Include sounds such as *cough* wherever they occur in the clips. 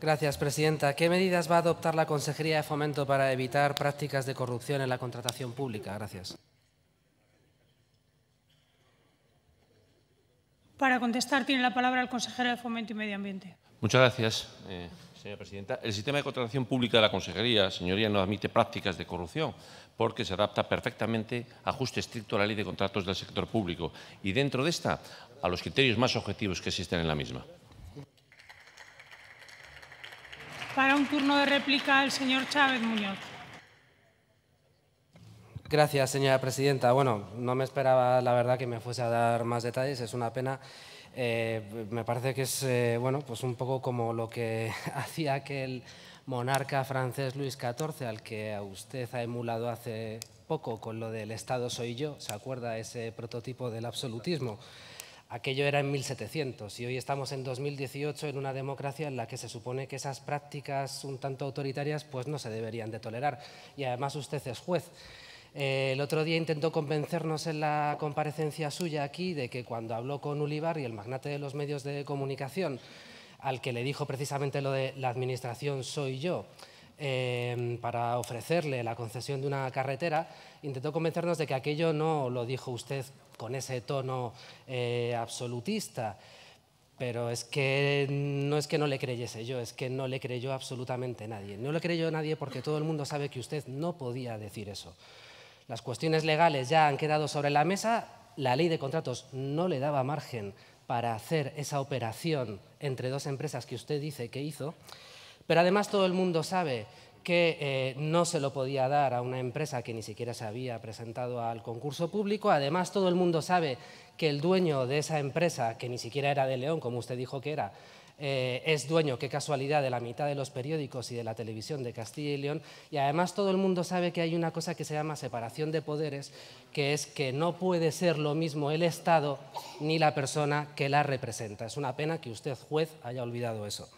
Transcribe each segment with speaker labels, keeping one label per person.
Speaker 1: Gracias, presidenta. ¿Qué medidas va a adoptar la Consejería de Fomento para evitar prácticas de corrupción en la contratación pública? Gracias.
Speaker 2: Para contestar, tiene la palabra el consejero de Fomento y Medio Ambiente.
Speaker 1: Muchas gracias,
Speaker 2: eh, señora presidenta. El sistema de contratación pública de la Consejería, señoría, no admite prácticas de corrupción porque se adapta perfectamente a ajuste estricto a la ley de contratos del sector público y dentro de esta a los criterios más objetivos que existen en la misma. Para un turno de réplica, el señor Chávez Muñoz.
Speaker 1: Gracias, señora presidenta. Bueno, no me esperaba, la verdad, que me fuese a dar más detalles. Es una pena. Eh, me parece que es eh, bueno, pues un poco como lo que *laughs* hacía aquel monarca francés Luis XIV, al que a usted ha emulado hace poco con lo del Estado soy yo. ¿Se acuerda ese prototipo del absolutismo? Aquello era en 1700 y hoy estamos en 2018 en una democracia en la que se supone que esas prácticas un tanto autoritarias pues no se deberían de tolerar. Y además usted es juez. Eh, el otro día intentó convencernos en la comparecencia suya aquí de que cuando habló con Ulibar y el magnate de los medios de comunicación, al que le dijo precisamente lo de la administración soy yo, Em, para ofrecerle la concesión de una carretera, intentó convencernos de que aquello no lo dijo usted con ese tono eh, absolutista. Pero es que no es que no le creyese yo, es que no le creyó absolutamente nadie. No le creyó nadie porque todo el mundo sabe que usted no podía decir eso. Las cuestiones legales ya han quedado sobre la mesa, la ley de contratos no le daba margen para hacer esa operación entre dos empresas que usted dice que hizo. Pero además todo el mundo sabe que eh, no se lo podía dar a una empresa que ni siquiera se había presentado al concurso público. Además, todo el mundo sabe que el dueño de esa empresa, que ni siquiera era de León, como usted dijo que era, eh, es dueño, qué casualidad, de la mitad de los periódicos y de la televisión de Castilla y León. Y además todo el mundo sabe que hay una cosa que se llama separación de poderes, que es que no puede ser lo mismo el Estado ni la persona que la representa. Es una pena que usted, juez, haya olvidado eso.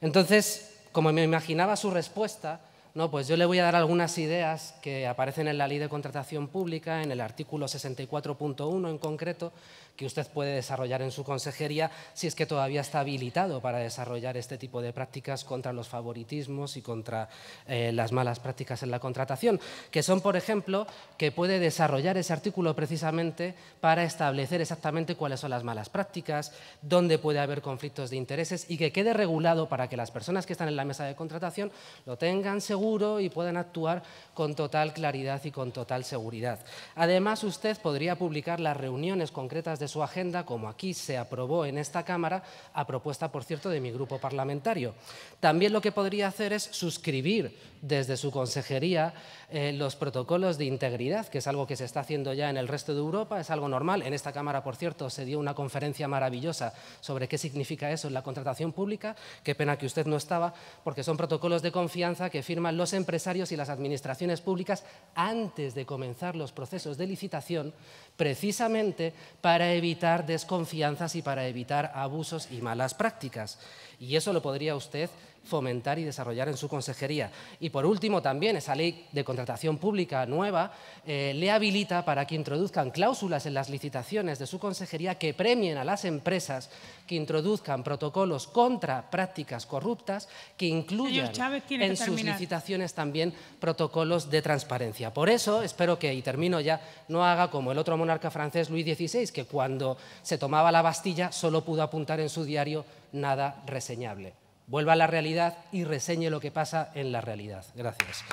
Speaker 1: Entonces, como me imaginaba su respuesta, no, pues yo le voy a dar algunas ideas que aparecen en la Ley de Contratación Pública, en el artículo 64.1 en concreto, que usted puede desarrollar en su consejería si es que todavía está habilitado para desarrollar este tipo de prácticas contra los favoritismos y contra eh, las malas prácticas en la contratación, que son, por ejemplo, que puede desarrollar ese artículo precisamente para establecer exactamente cuáles son las malas prácticas, dónde puede haber conflictos de intereses y que quede regulado para que las personas que están en la mesa de contratación lo tengan seguro y puedan actuar con total claridad y con total seguridad. Además, usted podría publicar las reuniones concretas de su agenda, como aquí se aprobó en esta Cámara, a propuesta, por cierto, de mi grupo parlamentario. También lo que podría hacer es suscribir desde su consejería eh, los protocolos de integridad, que es algo que se está haciendo ya en el resto de Europa, es algo normal. En esta Cámara, por cierto, se dio una conferencia maravillosa sobre qué significa eso en la contratación pública. Qué pena que usted no estaba, porque son protocolos de confianza que firman los empresarios y las administraciones públicas antes de comenzar los procesos de licitación, precisamente para evitar desconfianzas y para evitar abusos y malas prácticas. Y eso lo podría usted fomentar y desarrollar en su consejería. Y por último, también esa ley de contratación pública nueva eh, le habilita para que introduzcan cláusulas en las licitaciones de su consejería que premien a las empresas que introduzcan protocolos contra prácticas corruptas que incluyan en sus licitaciones también protocolos de transparencia. Por eso espero que, y termino ya, no haga como el otro monarca francés Luis XVI, que cuando se tomaba la Bastilla solo pudo apuntar en su diario nada reseñable vuelva a la realidad y reseñe lo que pasa en la realidad. Gracias.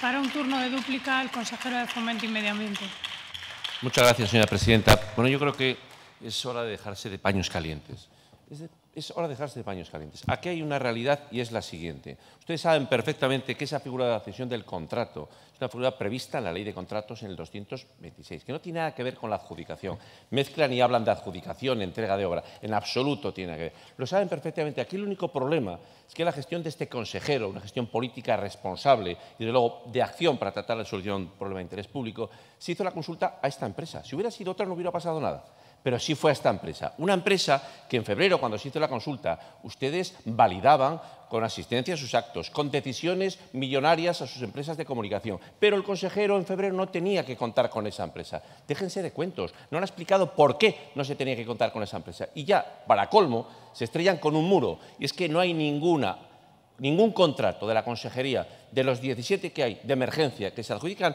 Speaker 2: Para un turno de dúplica, el consejero de Fomento y Medio Ambiente. Muchas gracias, señora presidenta. Bueno, yo creo que es hora de dejarse de paños calientes es hora de dejarse de paños calientes. Aquí hay una realidad y es la siguiente. Ustedes saben perfectamente que esa figura de la del contrato es una figura prevista en la ley de contratos en el 226, que no tiene nada que ver con la adjudicación. Mezclan y hablan de adjudicación, entrega de obra. En absoluto tiene que ver. Lo saben perfectamente. Aquí el único problema es que la gestión de este consejero, una gestión política responsable y, desde luego, de acción para tratar la solución del problema de interés público, se hizo la consulta a esta empresa. Si hubiera sido otra, no hubiera pasado nada pero sí fue a esta empresa. Una empresa que en febrero, cuando se hizo la consulta, ustedes validaban con asistencia a sus actos, con decisiones millonarias a sus empresas de comunicación. Pero el consejero en febrero no tenía que contar con esa empresa. Déjense de cuentos. No han explicado por qué no se tenía que contar con esa empresa. Y ya, para colmo, se estrellan con un muro. Y es que no hay ninguna ningún contrato de la consejería de los 17 que hay de emergencia que se adjudican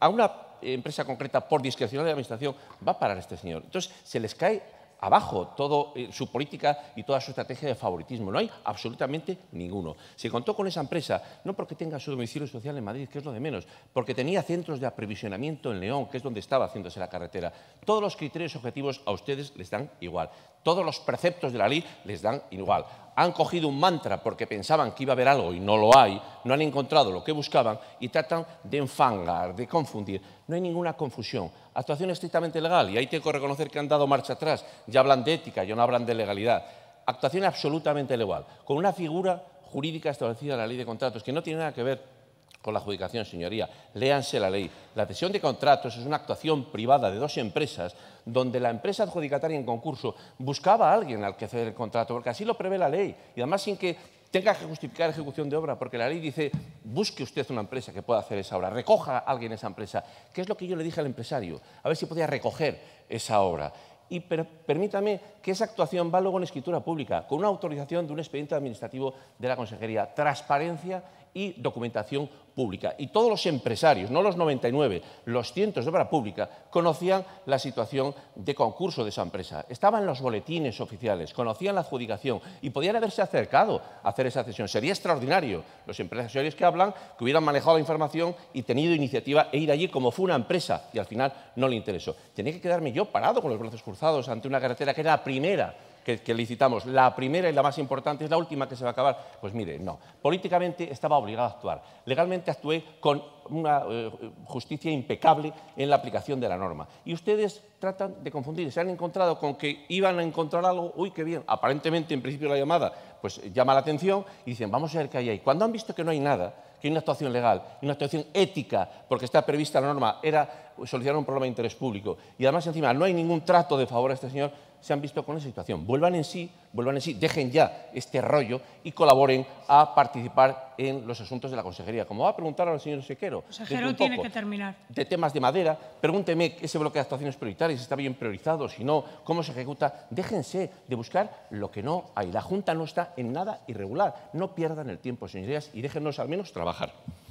Speaker 2: a una empresa concreta por discrecionalidad de la Administración va a parar este señor. Entonces, se les cae abajo toda eh, su política y toda su estrategia de favoritismo. No hay absolutamente ninguno. Se contó con esa empresa no porque tenga su domicilio social en Madrid, que es lo de menos, porque tenía centros de aprovisionamiento en León, que es donde estaba haciéndose la carretera. Todos los criterios objetivos a ustedes les dan igual. Todos los preceptos de la ley les dan igual. Han cogido un mantra porque pensaban que iba a haber algo y no lo hay, no han encontrado lo que buscaban y tratan de enfangar, de confundir. No hay ninguna confusión. Actuación estrictamente legal, y ahí tengo que reconocer que han dado marcha atrás. Ya hablan de ética, ya no hablan de legalidad. Actuación absolutamente legal, con una figura jurídica establecida en la ley de contratos que no tiene nada que ver con la adjudicación, señoría. Léanse la ley. La cesión de contratos es una actuación privada de dos empresas donde la empresa adjudicataria en concurso buscaba a alguien al que hacer el contrato, porque así lo prevé la ley. Y además sin que tenga que justificar ejecución de obra, porque la ley dice, busque usted una empresa que pueda hacer esa obra, recoja a alguien esa empresa, ¿Qué es lo que yo le dije al empresario, a ver si podía recoger esa obra. Y permítame que esa actuación va luego en escritura pública, con una autorización de un expediente administrativo de la Consejería. Transparencia y documentación pública. Y todos los empresarios, no los 99, los cientos de obra pública, conocían la situación de concurso de esa empresa. Estaban en los boletines oficiales, conocían la adjudicación y podían haberse acercado a hacer esa cesión. Sería extraordinario los empresarios que hablan que hubieran manejado la información y tenido iniciativa e ir allí como fue una empresa y al final no le interesó. Tenía que quedarme yo parado con los brazos cruzados ante una carretera que era la primera que, licitamos, la primera y la más importante es la última que se va a acabar. Pues mire, no. Políticamente estaba obligado a actuar. Legalmente actué con una eh, justicia impecable en la aplicación de la norma. Y ustedes tratan de confundir. Se han encontrado con que iban a encontrar algo, uy, qué bien. Aparentemente, en principio, la llamada pues llama la atención y dicen, vamos a ver qué hay ahí. Cuando han visto que no hay nada, que hay una actuación legal, una actuación ética, porque está prevista la norma, era solucionar un problema de interés público. Y además, encima, no hay ningún trato de favor a este señor, se han visto con esa situación. Vuelvan en sí, vuelvan en sí, dejen ya este rollo y colaboren a participar en los asuntos de la consejería. Como va a preguntar al señor Sequero. tiene que terminar. De temas de madera, pregúnteme ese bloque de actuaciones prioritarias, está bien priorizado, si no, cómo se ejecuta. Déjense de buscar lo que no hay. La Junta no está en nada irregular. No pierdan el tiempo, señorías, y déjenos al menos trabajar.